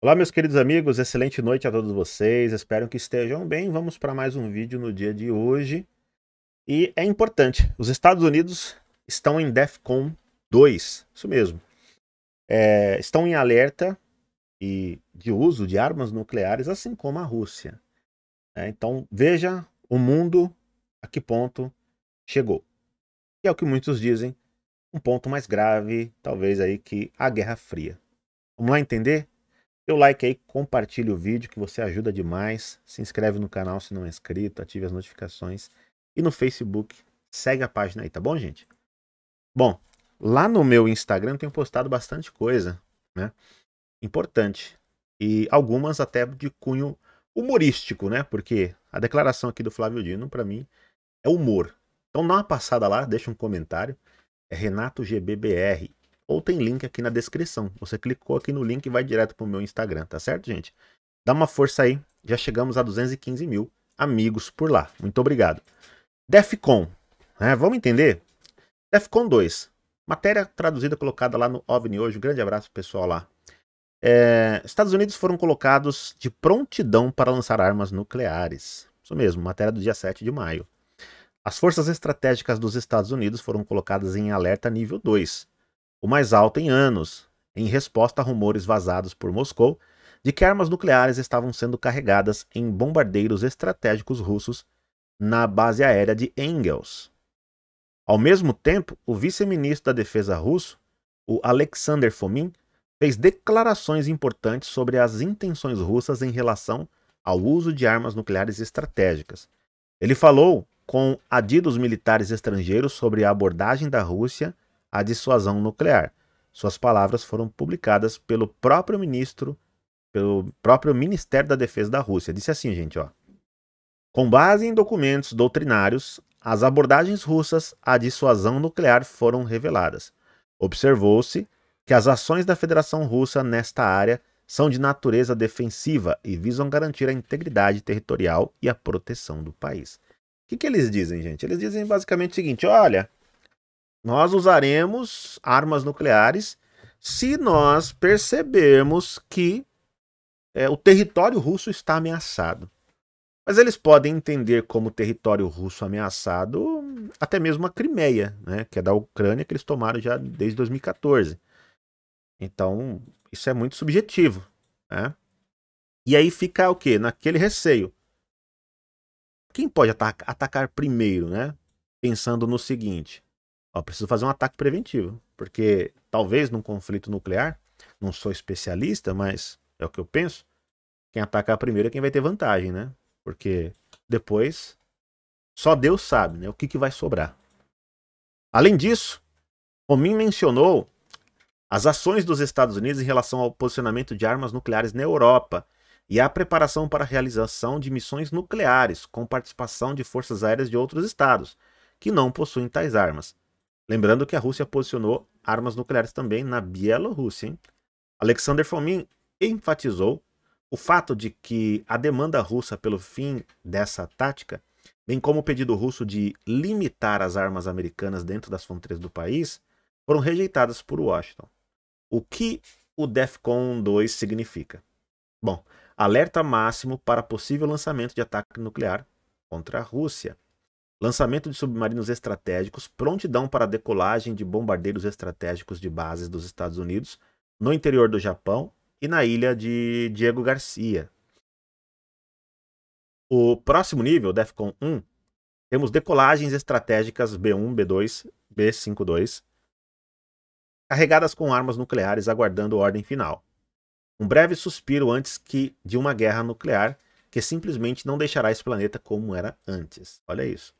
Olá, meus queridos amigos, excelente noite a todos vocês, espero que estejam bem. Vamos para mais um vídeo no dia de hoje. E é importante, os Estados Unidos estão em DEFCON 2, isso mesmo. É, estão em alerta e de uso de armas nucleares, assim como a Rússia. É, então veja o mundo a que ponto chegou. E é o que muitos dizem, um ponto mais grave, talvez aí, que a Guerra Fria. Vamos lá entender Dê like aí, compartilhe o vídeo que você ajuda demais. Se inscreve no canal se não é inscrito, ative as notificações. E no Facebook, segue a página aí, tá bom, gente? Bom, lá no meu Instagram eu tenho postado bastante coisa, né? Importante. E algumas até de cunho humorístico, né? Porque a declaração aqui do Flávio Dino, para mim, é humor. Então dá uma passada lá, deixa um comentário. É Renato GBBR ou tem link aqui na descrição. Você clicou aqui no link e vai direto para o meu Instagram, tá certo, gente? Dá uma força aí, já chegamos a 215 mil amigos por lá. Muito obrigado. DEFCON, né? vamos entender? DEFCON 2, matéria traduzida colocada lá no OVNI hoje. Um grande abraço pessoal lá. É, Estados Unidos foram colocados de prontidão para lançar armas nucleares. Isso mesmo, matéria do dia 7 de maio. As forças estratégicas dos Estados Unidos foram colocadas em alerta nível 2 o mais alto em anos, em resposta a rumores vazados por Moscou de que armas nucleares estavam sendo carregadas em bombardeiros estratégicos russos na base aérea de Engels. Ao mesmo tempo, o vice-ministro da Defesa russo, o Alexander Fomin, fez declarações importantes sobre as intenções russas em relação ao uso de armas nucleares estratégicas. Ele falou com adidos militares estrangeiros sobre a abordagem da Rússia a dissuasão nuclear. Suas palavras foram publicadas pelo próprio ministro, pelo próprio Ministério da Defesa da Rússia. Disse assim, gente, ó. Com base em documentos doutrinários, as abordagens russas à dissuasão nuclear foram reveladas. Observou-se que as ações da Federação Russa nesta área são de natureza defensiva e visam garantir a integridade territorial e a proteção do país. O que, que eles dizem, gente? Eles dizem basicamente o seguinte: olha, nós usaremos armas nucleares se nós percebermos que é, o território russo está ameaçado. Mas eles podem entender como território russo ameaçado até mesmo a Crimeia, né, que é da Ucrânia, que eles tomaram já desde 2014. Então, isso é muito subjetivo. Né? E aí fica o quê? Naquele receio. Quem pode atacar, atacar primeiro, né? Pensando no seguinte: Ó, preciso fazer um ataque preventivo, porque talvez num conflito nuclear, não sou especialista, mas é o que eu penso, quem atacar primeiro é quem vai ter vantagem, né? Porque depois só Deus sabe né, o que, que vai sobrar. Além disso, Romin mencionou as ações dos Estados Unidos em relação ao posicionamento de armas nucleares na Europa e a preparação para a realização de missões nucleares com participação de forças aéreas de outros estados que não possuem tais armas. Lembrando que a Rússia posicionou armas nucleares também na Bielorrússia. Hein? Alexander Fomin enfatizou o fato de que a demanda russa pelo fim dessa tática, bem como o pedido russo de limitar as armas americanas dentro das fronteiras do país, foram rejeitadas por Washington. O que o DEFCON 2 significa? Bom, alerta máximo para possível lançamento de ataque nuclear contra a Rússia lançamento de submarinos estratégicos, prontidão para decolagem de bombardeiros estratégicos de bases dos Estados Unidos no interior do Japão e na ilha de Diego Garcia. O próximo nível, DEFCON 1, temos decolagens estratégicas B1, B2, B52, carregadas com armas nucleares aguardando ordem final. Um breve suspiro antes que de uma guerra nuclear que simplesmente não deixará esse planeta como era antes. Olha isso.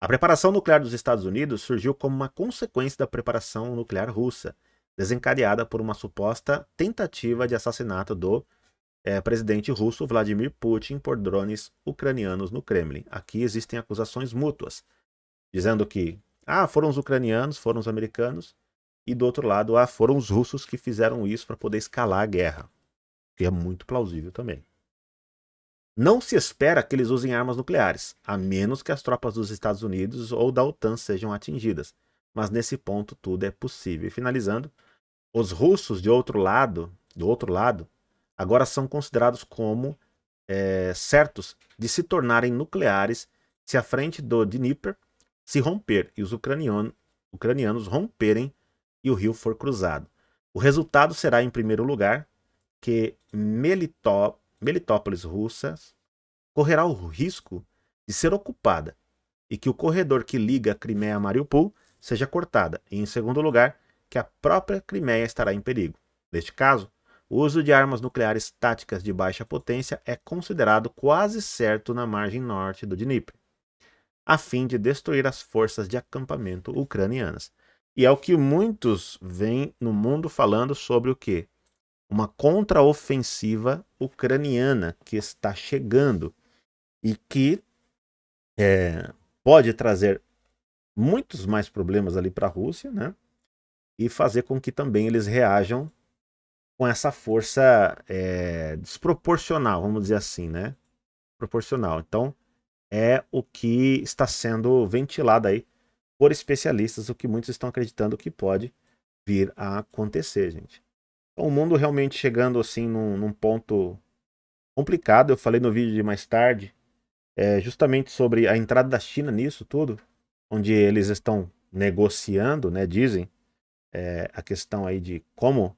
A preparação nuclear dos Estados Unidos surgiu como uma consequência da preparação nuclear russa, desencadeada por uma suposta tentativa de assassinato do é, presidente russo Vladimir Putin por drones ucranianos no Kremlin. Aqui existem acusações mútuas, dizendo que ah, foram os ucranianos, foram os americanos, e do outro lado, ah, foram os russos que fizeram isso para poder escalar a guerra, que é muito plausível também. Não se espera que eles usem armas nucleares, a menos que as tropas dos Estados Unidos ou da OTAN sejam atingidas. Mas nesse ponto tudo é possível. E finalizando, os russos de outro lado, do outro lado, agora são considerados como é, certos de se tornarem nucleares se a frente do Dnieper se romper e os ucranianos romperem e o rio for cruzado. O resultado será, em primeiro lugar, que Melitopol Melitópolis russas, correrá o risco de ser ocupada e que o corredor que liga a Crimeia a Mariupol seja cortada, e em segundo lugar, que a própria Crimeia estará em perigo. Neste caso, o uso de armas nucleares táticas de baixa potência é considerado quase certo na margem norte do Dnipro, a fim de destruir as forças de acampamento ucranianas. E é o que muitos veem no mundo falando sobre o que? uma contraofensiva ucraniana que está chegando e que é, pode trazer muitos mais problemas ali para a Rússia, né? E fazer com que também eles reajam com essa força é, desproporcional, vamos dizer assim, né? Proporcional. Então, é o que está sendo ventilado aí por especialistas, o que muitos estão acreditando que pode vir a acontecer, gente. Então, é o mundo realmente chegando assim num, num ponto complicado. Eu falei no vídeo de mais tarde, é, justamente sobre a entrada da China nisso tudo, onde eles estão negociando, né? Dizem é, a questão aí de como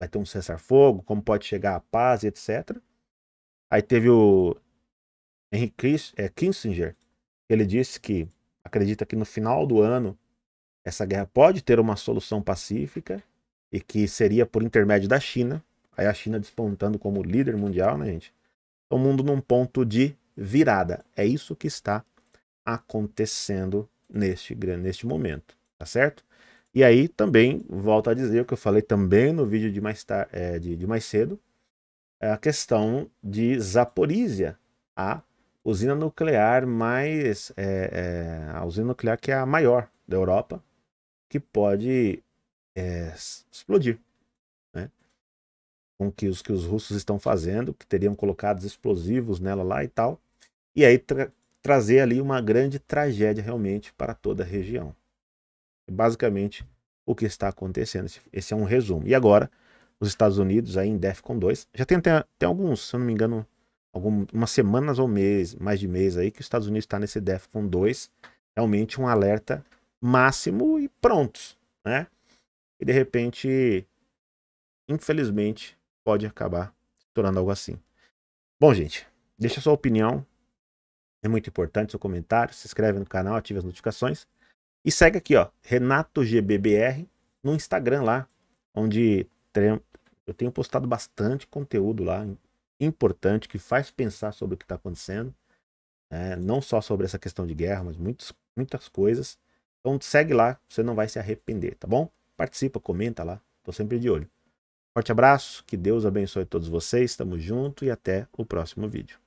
vai ter um cessar-fogo, como pode chegar a paz, etc. Aí teve o Henry é, Kissinger, ele disse que acredita que no final do ano essa guerra pode ter uma solução pacífica e que seria por intermédio da China. Aí a China despontando como líder mundial, né, gente? O mundo num ponto de virada. É isso que está acontecendo neste, neste momento, tá certo? E aí também, volto a dizer o que eu falei também no vídeo de mais, tar, é, de, de mais cedo, é a questão de Zaporizhia, a usina nuclear mais. É, é, a usina nuclear que é a maior da Europa, que pode é, explodir. Né? Com que os que os russos estão fazendo, que teriam colocado explosivos nela lá e tal. E aí tra trazer ali uma grande tragédia realmente para toda a região. É basicamente o que está acontecendo. Esse é um resumo. E agora, os Estados Unidos aí em DEFCON 2. Já tem até, alguns, se eu não me engano, algumas semanas ou mês, mais de mês aí, que os Estados Unidos está nesse DEFCON 2. Realmente um alerta máximo e prontos, né? e de repente, infelizmente, pode acabar se tornando algo assim. Bom, gente, deixa sua opinião. É muito importante seu comentário. Se inscreve no canal, ative as notificações. E segue aqui, ó, RenatoGBBR no Instagram lá, onde eu tenho postado bastante conteúdo lá, importante, que faz pensar sobre o que está acontecendo. Né? Não só sobre essa questão de guerra, mas muitos, muitas coisas. Então segue lá, você não vai se arrepender, tá bom? participa, comenta lá. Tô sempre de olho. Forte abraço, que Deus abençoe todos vocês, tamo junto e até o próximo vídeo.